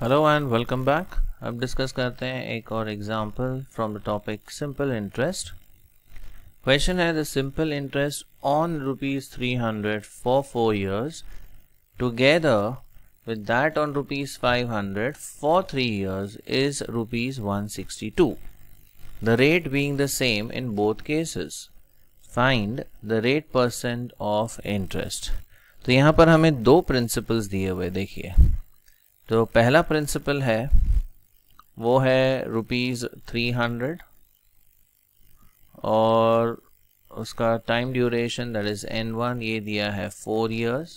hello and welcome back अब discuss करते हैं एक और example from the topic simple interest question है the simple interest on rupees three hundred for four years together with that on rupees five hundred for three for is rupees one sixty two the rate being the same in both cases find the rate percent of interest तो यहाँ पर हमें दो principles दिए हुए देखिए तो पहला प्रिंसिपल है वो है रुपीज़ थ्री हंड्रेड और उसका time duration that is n one ये दिया है फोर इयर्स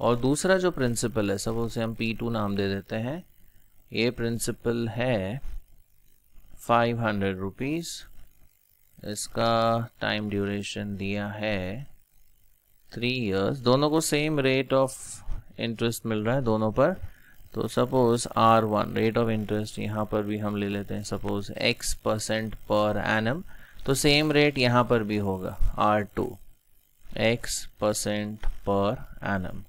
और दूसरा जो प्रिंसिपल है सब उसे हम पी टू नाम दे देते हैं ये प्रिंसिपल है फाइव हंड्रेड रुपीज़ इसका टाइम ड्यूरेशन दिया है थ्री इयर्स दोनों को सेम रेट ऑफ इंटरेस्ट मिल रहा है दोनों पर तो suppose R one rate of interest यहाँ पर भी हम ले लेते हैं suppose X percent per annum तो सेम रेट यहाँ पर भी होगा R two X percent per annum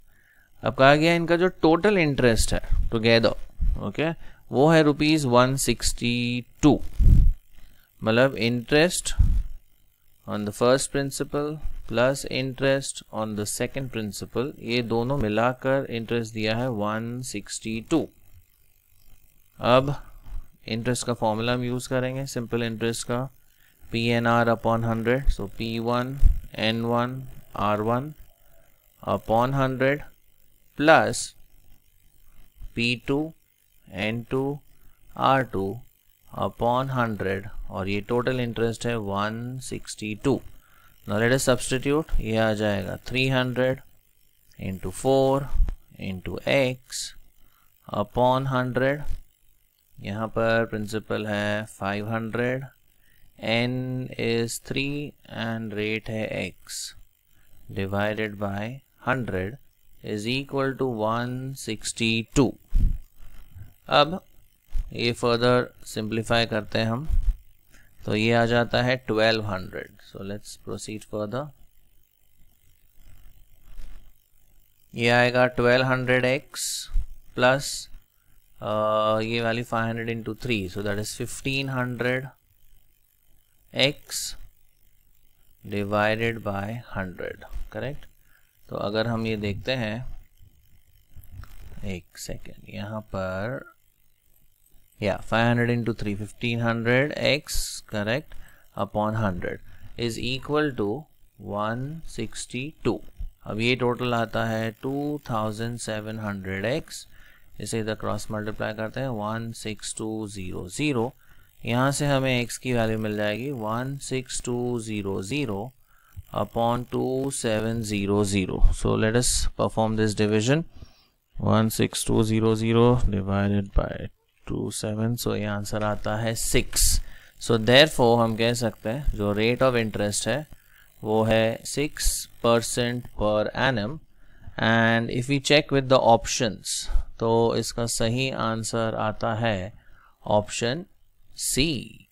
अब कहा गया इनका जो टोटल इंटरेस्ट है टुगेदर ओके वो है रुपीज वन सिक्सटी टू मतलब interest on the first principal plus interest on the second principal ये दोनों मिलाकर इंटरेस्ट दिया है 162 अब इंटरेस्ट का फॉर्मूला हम यूज़ करेंगे सिंपल इंटरेस्ट का P N R upon hundred so P one N one R one upon hundred plus P two N two R two upon hundred और ये टोटल इंटरेस्ट है one sixty two now let us substitute ये आ जाएगा 300 into 4 into x upon 100 यहाँ पर principal है 500 n is 3 and rate है x divided by 100 is equal to 162 अब ये फर्दर सिंप्लीफाई करते हैं हम तो ये आ जाता है twelve hundred so let's proceed for ये आएगा 1200x hundred X plus uh, ये वाली five hundred into three so that is fifteen hundred X divided by hundred correct तो अगर हम ये देखते हैं एक सेकेंड यहाँ पर yeah 500 into 3 1500 x correct upon 100 is equal to 162 अब ये टोटल आता है 2700x इसे इधर क्रॉस मल्टीप्लाई करते हैं 16200 यहाँ से हमें x की वैल्यू मिल जाएगी 16200 upon 2700 so let us perform this division 16200 divided by two seven so ये आंसर आता है सिक्स सो देर हम कह सकते हैं जो रेट ऑफ इंटरेस्ट है वो है six percent per annum and if you check with the options तो इसका सही आंसर आता है ऑप्शन सी